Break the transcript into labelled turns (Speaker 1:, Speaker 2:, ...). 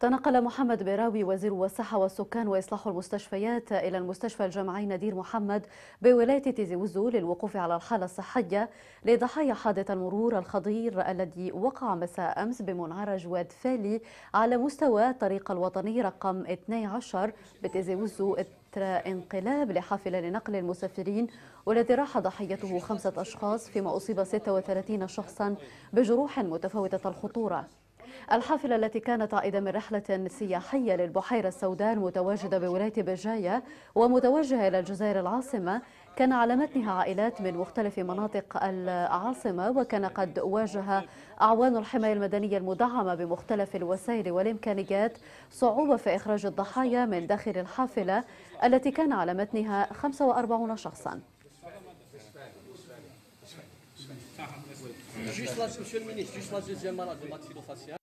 Speaker 1: تنقل محمد بيراوي وزير الصحة والسكان وإصلاح المستشفيات إلى المستشفى الجامعي ندير محمد بولاية تيزي وزو للوقوف على الحالة الصحية لضحايا حادث المرور الخطير الذي وقع مساء أمس بمنعرج واد فالي على مستوى الطريق الوطني رقم 12 بتيزي وزو إثر انقلاب لحافلة لنقل المسافرين والذي راح ضحيته خمسة أشخاص فيما أصيب 36 شخصا بجروح متفاوتة الخطورة الحافلة التي كانت عائدة من رحلة سياحية للبحيرة السوداء المتواجدة بولاية بجاية ومتوجهة إلى الجزائر العاصمة كان على متنها عائلات من مختلف مناطق العاصمة وكان قد واجه أعوان الحماية المدنية المدعمة بمختلف الوسائل والإمكانيات صعوبة في إخراج الضحايا من داخل الحافلة التي كان على متنها 45 شخصاً
Speaker 2: juste la, monsieur le ministre, juste la deuxième maladie maxillofaciale.